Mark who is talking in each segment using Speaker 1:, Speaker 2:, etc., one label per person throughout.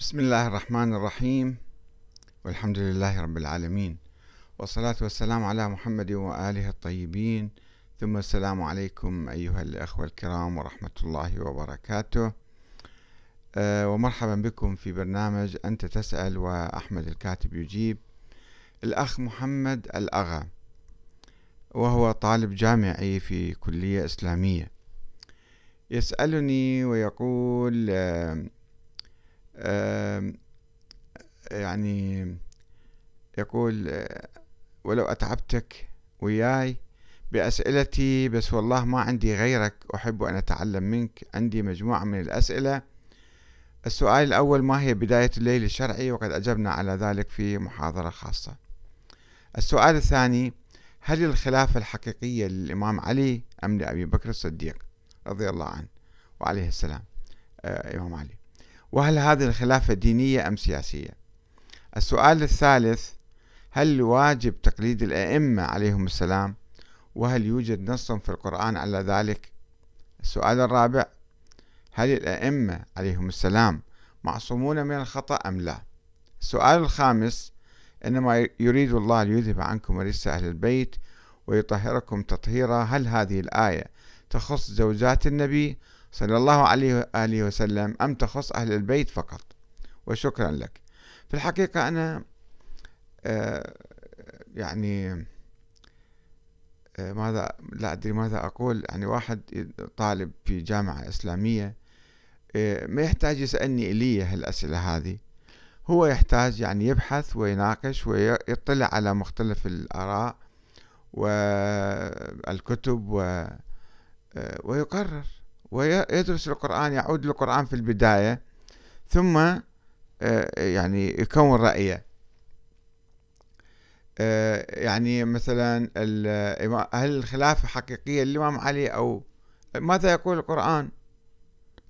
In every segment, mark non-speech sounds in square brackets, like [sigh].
Speaker 1: بسم الله الرحمن الرحيم والحمد لله رب العالمين والصلاة والسلام على محمد وآله الطيبين ثم السلام عليكم أيها الأخوة الكرام ورحمة الله وبركاته أه ومرحبا بكم في برنامج أنت تسأل وأحمد الكاتب يجيب الأخ محمد الأغا وهو طالب جامعي في كلية إسلامية يسألني ويقول أه يعني يقول ولو أتعبتك وياي بأسئلتي بس والله ما عندي غيرك أحب أن أتعلم منك عندي مجموعة من الأسئلة السؤال الأول ما هي بداية الليل الشرعي وقد أجبنا على ذلك في محاضرة خاصة السؤال الثاني هل الخلافة الحقيقية للإمام علي أم لأبي بكر الصديق رضي الله عنه وعليه السلام آه إمام علي وهل هذه الخلافة دينية أم سياسية السؤال الثالث هل واجب تقليد الأئمة عليهم السلام وهل يوجد نص في القرآن على ذلك السؤال الرابع هل الأئمة عليهم السلام معصومون من الخطأ أم لا السؤال الخامس إنما يريد الله ليذهب عنكم رجس أهل البيت ويطهركم تطهيرا هل هذه الآية تخص زوجات النبي صلى الله عليه وآله وسلم أم تخص أهل البيت فقط وشكرا لك في الحقيقة أنا آه، يعني آه، ماذا لا أدري ماذا أقول يعني واحد طالب في جامعة إسلامية آه، ما يحتاج يسألني إلي هالأسئلة هذه هو يحتاج يعني يبحث ويناقش ويطلع على مختلف الآراء والكتب و ويقرر ويدرس القرآن يعود للقرآن في البداية ثم آه، يعني يكون رأيه آه، يعني مثلا هل الخلافة حقيقية للإمام علي أو ماذا يقول القرآن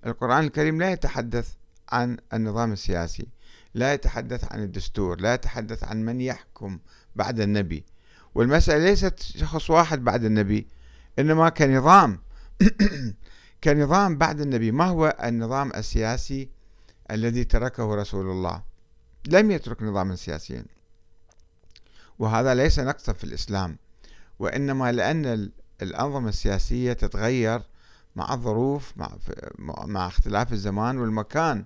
Speaker 1: القرآن الكريم لا يتحدث عن النظام السياسي لا يتحدث عن الدستور لا يتحدث عن من يحكم بعد النبي والمسألة ليست شخص واحد بعد النبي إنما كنظام [clears throat] كنظام بعد النبي ما هو النظام السياسي الذي تركه رسول الله لم يترك نظاما سياسيا وهذا ليس نقصا في الإسلام وإنما لأن الأنظمة السياسية تتغير مع الظروف مع, مع اختلاف الزمان والمكان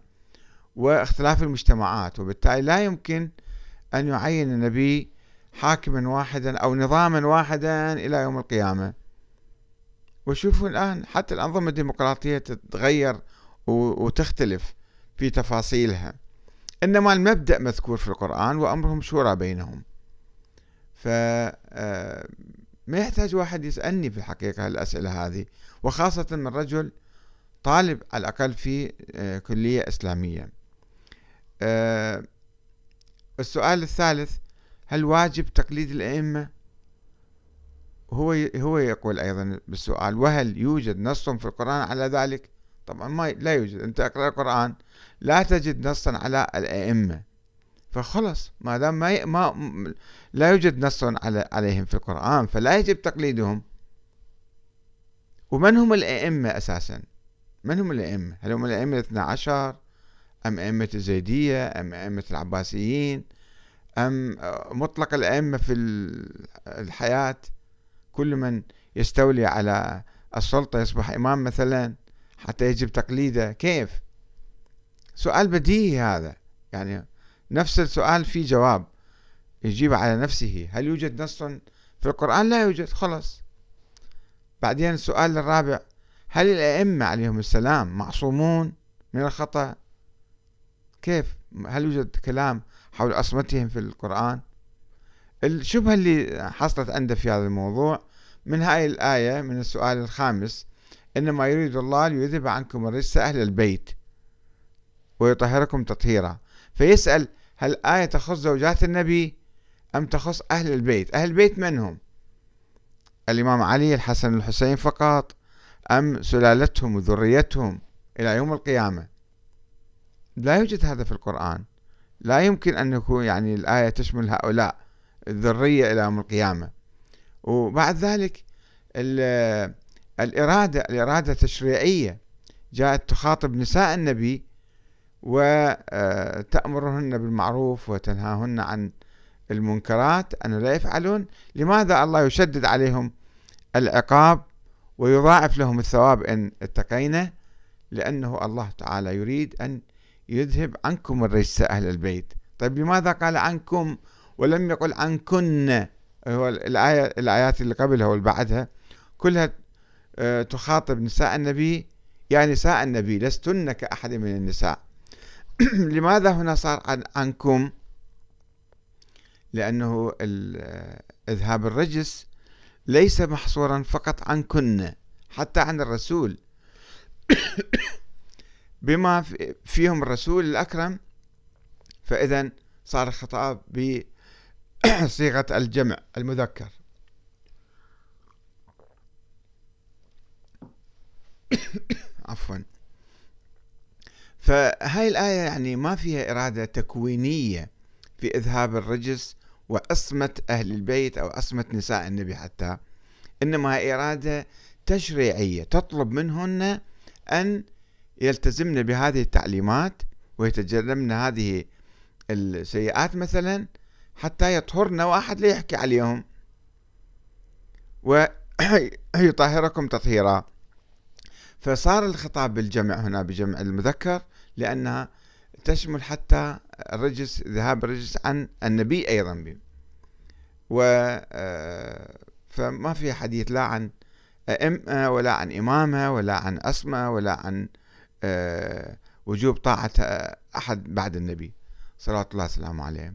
Speaker 1: واختلاف المجتمعات وبالتالي لا يمكن أن يعين النبي حاكما واحدا أو نظاما واحدا إلى يوم القيامة وشوفوا الآن حتى الأنظمة الديمقراطية تتغير وتختلف في تفاصيلها إنما المبدأ مذكور في القرآن وأمرهم شورى بينهم ف آه، ما يحتاج واحد يسألني في الحقيقة الأسئلة هذه وخاصة من رجل طالب على الأقل في آه، كلية إسلامية آه، السؤال الثالث هل واجب تقليد الأئمة هو هو يقول أيضا بالسؤال وهل يوجد نص في القرآن على ذلك طبعا ما لا يوجد أنت أقرأ القرآن لا تجد نصا على الأئمة فخلص ما دام ما, ما لا يوجد نص على عليهم في القرآن فلا يجب تقليدهم ومن هم الأئمة أساسا من هم الأئمة هل هم الأئمة الاثنى عشر أم أئمة الزيدية أم أئمة العباسيين أم آه، مطلق الأئمة في الحياة كل من يستولي على السلطة يصبح إمام مثلا حتى يجب تقليده كيف سؤال بديهي هذا يعني نفس السؤال في جواب يجيب على نفسه هل يوجد نص في القرآن لا يوجد خلص بعدين السؤال الرابع هل الأئمة عليهم السلام معصومون من الخطأ كيف هل يوجد كلام حول عصمتهم في القرآن الشبهة اللي حصلت عنده في هذا الموضوع من هاي الآية من السؤال الخامس إنما يريد الله ليذهب عنكم الرجس أهل البيت ويطهركم تطهيرا فيسأل هل الآية تخص زوجات النبي أم تخص أهل البيت أهل البيت من هم الإمام علي الحسن الحسين فقط أم سلالتهم وذريتهم إلى يوم القيامة لا يوجد هذا في القرآن لا يمكن أن يكون يعني الآية تشمل هؤلاء الذرية إلى يوم القيامة وبعد ذلك الإرادة الإرادة تشريعية جاءت تخاطب نساء النبي وتأمرهن آه، بالمعروف وتنهاهن عن المنكرات أن لا يفعلون لماذا الله يشدد عليهم العقاب ويضاعف لهم الثواب إن اتقينا لأنه الله تعالى يريد أن يذهب عنكم الرجس أهل البيت طيب لماذا قال عنكم ولم يقل عنكن هو الآية الآيات اللي قبلها واللي بعدها كلها آه، تخاطب نساء النبي يا نساء النبي لستن كأحد من النساء [clears throat] لماذا هنا صار عنكم لأنه إذهاب الرجس ليس محصورا فقط عنكن حتى عن الرسول [clears throat] بما فيهم الرسول الأكرم فإذا صار الخطاب [coughs] صيغة الجمع المذكر [coughs] عفوا فهاي الآية يعني ما فيها إرادة تكوينية في إذهاب الرجس وعصمة أهل البيت أو عصمة نساء النبي حتى إنما هي إرادة تشريعية تطلب منهن أن يلتزمن بهذه التعليمات ويتجنبن هذه السيئات مثلا حتى يطهرن واحد ليحكي عليهم ويطهركم تطهيرا فصار الخطاب بالجمع هنا بجمع المذكر لأنها تشمل حتى الرجس ذهاب الرجس عن النبي أيضا بي و آه، فما في حديث لا عن أئمة ولا عن إمامة ولا عن اصمه ولا عن آه، وجوب طاعة أحد بعد النبي صلوات الله وسلامه عليه